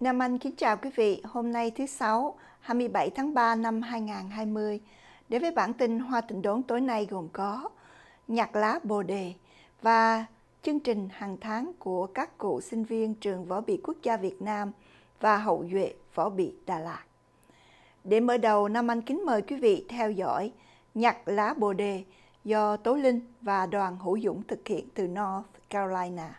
Nam Anh kính chào quý vị. Hôm nay thứ Sáu, 27 tháng 3 năm 2020. Đến với bản tin Hoa Tịnh Đốn tối nay gồm có nhạc lá bồ đề và chương trình hàng tháng của các cựu sinh viên Trường Võ Bị Quốc gia Việt Nam và Hậu Duệ Võ Bị Đà Lạt. Để mở đầu, Nam Anh kính mời quý vị theo dõi Nhạc lá bồ đề do Tố Linh và đoàn Hữu Dũng thực hiện từ North Carolina.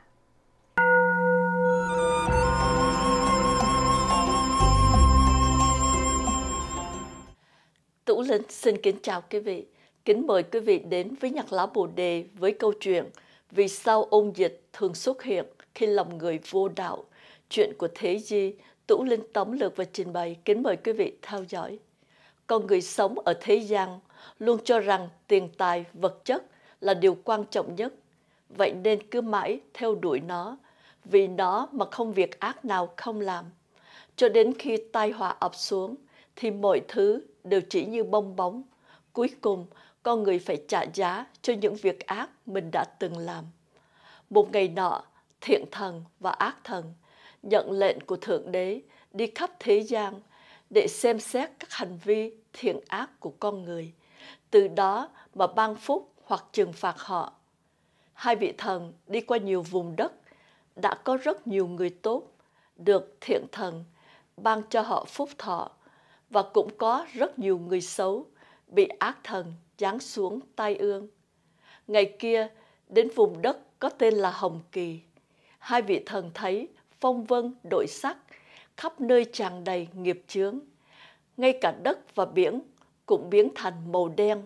Tú Linh xin kính chào quý vị. Kính mời quý vị đến với nhạc lá Bồ Đề với câu chuyện Vì sao ôn dịch thường xuất hiện khi lòng người vô đạo? Chuyện của Thế Di, Tú Linh tóm lược và trình bày. Kính mời quý vị theo dõi. Con người sống ở thế gian luôn cho rằng tiền tài, vật chất là điều quan trọng nhất. Vậy nên cứ mãi theo đuổi nó, vì nó mà không việc ác nào không làm. Cho đến khi tai họa ập xuống – thì mọi thứ đều chỉ như bong bóng. Cuối cùng, con người phải trả giá cho những việc ác mình đã từng làm. Một ngày nọ, thiện thần và ác thần nhận lệnh của Thượng Đế đi khắp thế gian để xem xét các hành vi thiện ác của con người, từ đó mà ban phúc hoặc trừng phạt họ. Hai vị thần đi qua nhiều vùng đất, đã có rất nhiều người tốt được thiện thần ban cho họ phúc thọ và cũng có rất nhiều người xấu bị ác thần giáng xuống tai ương. Ngày kia, đến vùng đất có tên là Hồng Kỳ, hai vị thần thấy phong vân đội sắc, khắp nơi tràn đầy nghiệp chướng. Ngay cả đất và biển cũng biến thành màu đen.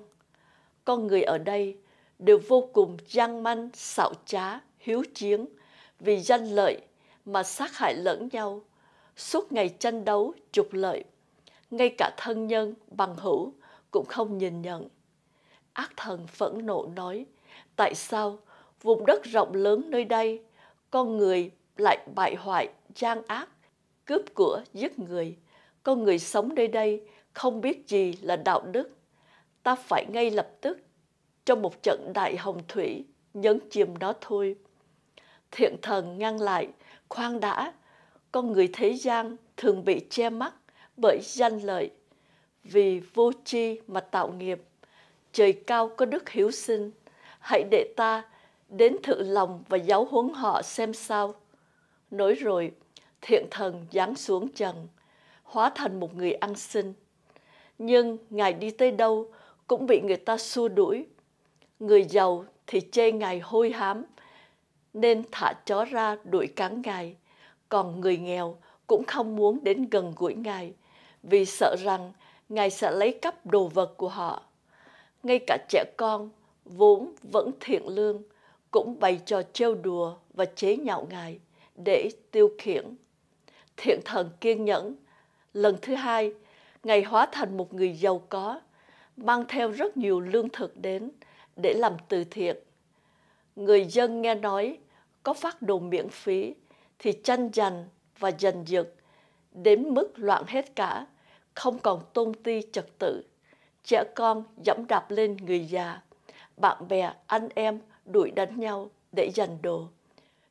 Con người ở đây đều vô cùng gian manh, xạo trá, hiếu chiến, vì danh lợi mà sát hại lẫn nhau, suốt ngày tranh đấu trục lợi ngay cả thân nhân, bằng hữu cũng không nhìn nhận. Ác thần phẫn nộ nói, tại sao vùng đất rộng lớn nơi đây, con người lại bại hoại, gian ác, cướp của, giết người. Con người sống nơi đây không biết gì là đạo đức. Ta phải ngay lập tức, trong một trận đại hồng thủy, nhấn chìm nó thôi. Thiện thần ngăn lại, khoan đã, con người thế gian thường bị che mắt bởi danh lợi, vì vô tri mà tạo nghiệp. Trời cao có đức hiếu sinh, hãy để ta đến thử lòng và giáo huấn họ xem sao. Nói rồi, thiện thần giáng xuống trần, hóa thành một người ăn xin. Nhưng Ngài đi tới đâu cũng bị người ta xua đuổi. Người giàu thì chê Ngài hôi hám, nên thả chó ra đuổi cắn Ngài. Còn người nghèo cũng không muốn đến gần gũi Ngài, vì sợ rằng Ngài sẽ lấy cắp đồ vật của họ. Ngay cả trẻ con vốn vẫn thiện lương cũng bày trò trêu đùa và chế nhạo Ngài để tiêu khiển. Thiện thần kiên nhẫn. Lần thứ hai, Ngài hóa thành một người giàu có, mang theo rất nhiều lương thực đến để làm từ thiện. Người dân nghe nói có phát đồ miễn phí thì tranh giành và giành giật đến mức loạn hết cả không còn tôn ti trật tự. Trẻ con dẫm đạp lên người già, bạn bè, anh em đuổi đánh nhau để giành đồ.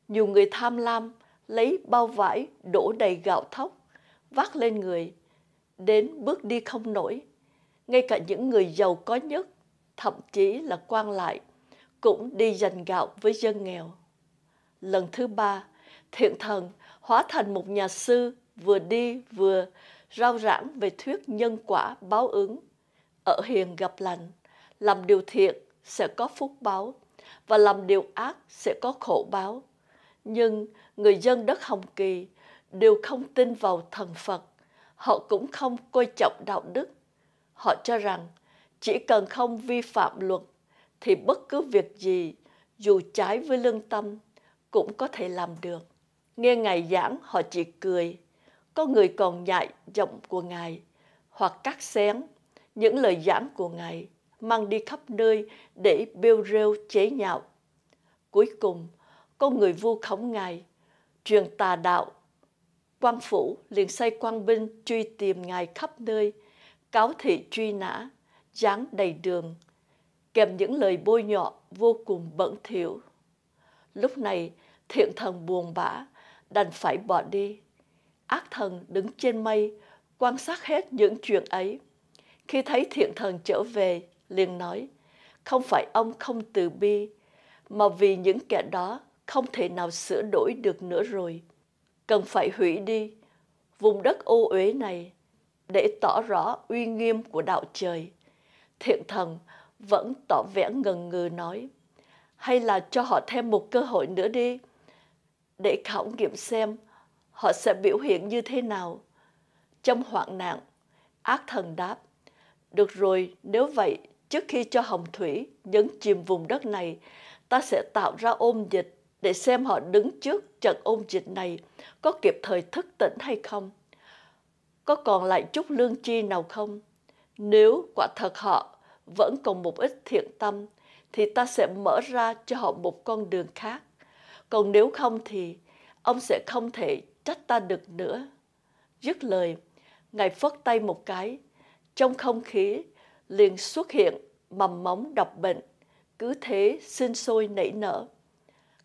Nhiều người tham lam lấy bao vải đổ đầy gạo thóc, vác lên người, đến bước đi không nổi. Ngay cả những người giàu có nhất, thậm chí là quan lại, cũng đi giành gạo với dân nghèo. Lần thứ ba, thiện thần hóa thành một nhà sư vừa đi vừa rao giảng về thuyết nhân quả báo ứng, ở hiền gặp lành, làm điều thiện sẽ có phúc báo và làm điều ác sẽ có khổ báo. Nhưng người dân đất Hồng Kỳ đều không tin vào thần Phật, họ cũng không coi trọng đạo đức. Họ cho rằng chỉ cần không vi phạm luật thì bất cứ việc gì dù trái với lương tâm cũng có thể làm được. Nghe ngài giảng họ chỉ cười có người còn nhại giọng của Ngài hoặc cắt xén, những lời giảng của Ngài mang đi khắp nơi để bêu rêu chế nhạo. Cuối cùng, có người vu khống Ngài, truyền tà đạo. Quan phủ liền xây quan binh truy tìm Ngài khắp nơi, cáo thị truy nã, dán đầy đường, kèm những lời bôi nhọ vô cùng bẩn thỉu. Lúc này, thiện thần buồn bã, đành phải bỏ đi ác thần đứng trên mây, quan sát hết những chuyện ấy. Khi thấy thiện thần trở về, liền nói, không phải ông không từ bi, mà vì những kẻ đó không thể nào sửa đổi được nữa rồi. Cần phải hủy đi vùng đất ô uế này để tỏ rõ uy nghiêm của đạo trời. Thiện thần vẫn tỏ vẻ ngần ngừ nói, hay là cho họ thêm một cơ hội nữa đi, để khảo nghiệm xem họ sẽ biểu hiện như thế nào? Trong hoạn nạn, ác thần đáp, được rồi, nếu vậy, trước khi cho hồng thủy nhấn chìm vùng đất này, ta sẽ tạo ra ôm dịch để xem họ đứng trước trận ôm dịch này có kịp thời thức tỉnh hay không. Có còn lại chút lương chi nào không? Nếu quả thật họ vẫn còn một ít thiện tâm, thì ta sẽ mở ra cho họ một con đường khác. Còn nếu không thì ông sẽ không thể trách ta được nữa. Dứt lời, Ngài phất tay một cái, trong không khí liền xuất hiện mầm móng độc bệnh, cứ thế sinh sôi nảy nở.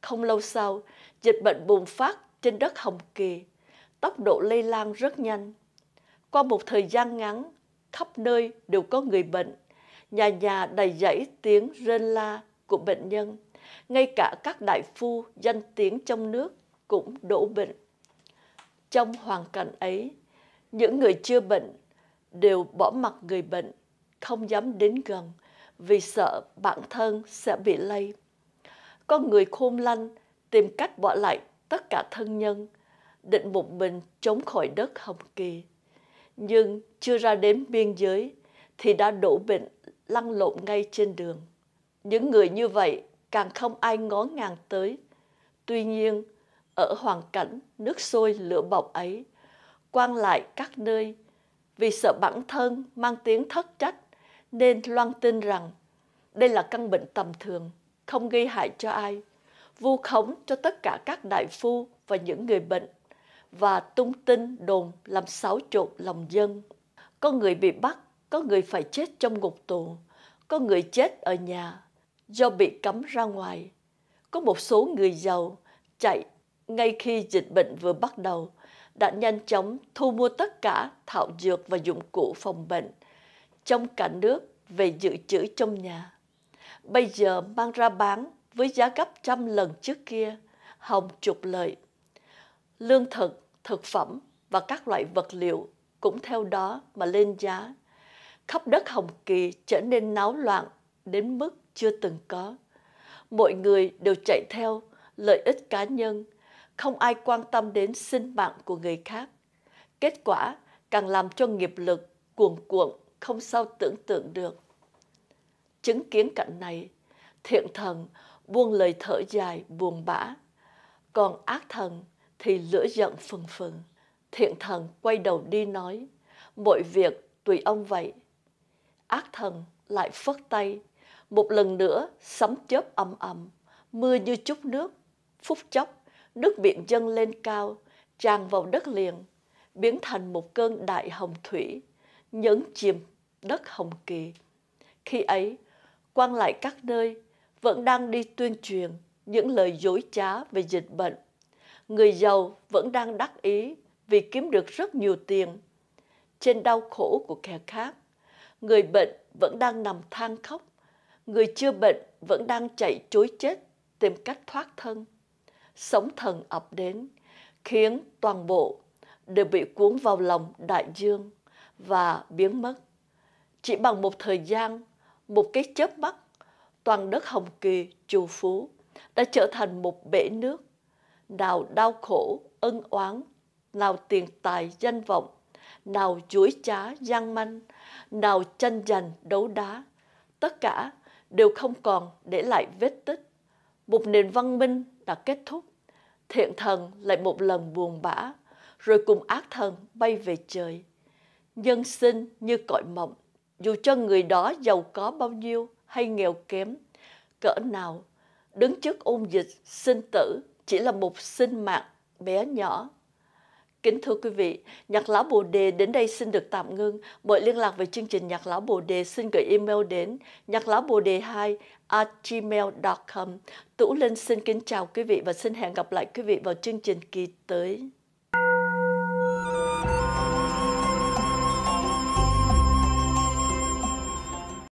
Không lâu sau, dịch bệnh bùng phát trên đất Hồng Kỳ, tốc độ lây lan rất nhanh. Qua một thời gian ngắn, khắp nơi đều có người bệnh, nhà nhà đầy dẫy tiếng rên la của bệnh nhân, ngay cả các đại phu danh tiếng trong nước cũng đổ bệnh. Trong hoàn cảnh ấy, những người chưa bệnh đều bỏ mặc người bệnh, không dám đến gần vì sợ bản thân sẽ bị lây. Có người khôn lanh tìm cách bỏ lại tất cả thân nhân, định một mình chống khỏi đất Hồng Kỳ. Nhưng chưa ra đến biên giới thì đã đổ bệnh lăn lộn ngay trên đường. Những người như vậy càng không ai ngó ngàng tới. Tuy nhiên, ở hoàn cảnh nước sôi lửa bỏng ấy, quan lại các nơi vì sợ bản thân mang tiếng thất trách nên loan tin rằng đây là căn bệnh tầm thường, không gây hại cho ai, vu khống cho tất cả các đại phu và những người bệnh và tung tin đồn làm xáo trộn lòng dân. Có người bị bắt, có người phải chết trong ngục tù, có người chết ở nhà do bị cấm ra ngoài. Có một số người giàu chạy ngay khi dịch bệnh vừa bắt đầu, đã nhanh chóng thu mua tất cả thảo dược và dụng cụ phòng bệnh trong cả nước về dự trữ trong nhà. Bây giờ mang ra bán với giá gấp trăm lần trước kia, hồng trục lợi. Lương thực, thực phẩm và các loại vật liệu cũng theo đó mà lên giá. Khắp đất Hồng Kỳ trở nên náo loạn đến mức chưa từng có. Mọi người đều chạy theo lợi ích cá nhân – không ai quan tâm đến sinh mạng của người khác. Kết quả càng làm cho nghiệp lực cuồn cuộn không sao tưởng tượng được. Chứng kiến cảnh này, thiện thần buông lời thở dài buồn bã, còn ác thần thì lửa giận phừng phừng. Thiện thần quay đầu đi nói, mọi việc tùy ông vậy. Ác thần lại phất tay, một lần nữa sấm chớp âm ầm, mưa như chút nước, phút chốc nước biển dâng lên cao, tràn vào đất liền, biến thành một cơn đại hồng thủy, nhấn chìm đất Hồng Kỳ. Khi ấy, quan lại các nơi vẫn đang đi tuyên truyền những lời dối trá về dịch bệnh. Người giàu vẫn đang đắc ý vì kiếm được rất nhiều tiền. Trên đau khổ của kẻ khác, người bệnh vẫn đang nằm than khóc, người chưa bệnh vẫn đang chạy chối chết tìm cách thoát thân sóng thần ập đến, khiến toàn bộ đều bị cuốn vào lòng đại dương và biến mất. Chỉ bằng một thời gian, một cái chớp mắt, toàn đất Hồng Kỳ, Chu Phú đã trở thành một bể nước. Nào đau khổ, ân oán, nào tiền tài, danh vọng, nào chuỗi trá, gian manh, nào tranh giành, đấu đá. Tất cả đều không còn để lại vết tích. Một nền văn minh đã kết thúc. Thiện thần lại một lần buồn bã, rồi cùng ác thần bay về trời. Nhân sinh như cõi mộng, dù cho người đó giàu có bao nhiêu hay nghèo kém, cỡ nào, đứng trước ôn dịch, sinh tử chỉ là một sinh mạng bé nhỏ. Kính thưa quý vị, Nhạc Lão Bồ Đề đến đây xin được tạm ngưng. Mọi liên lạc về chương trình Nhạc Lão Bồ Đề xin gửi email đến nhạc lão bồ đề 2 at gmail.com. Tủ Linh xin kính chào quý vị và xin hẹn gặp lại quý vị vào chương trình kỳ tới.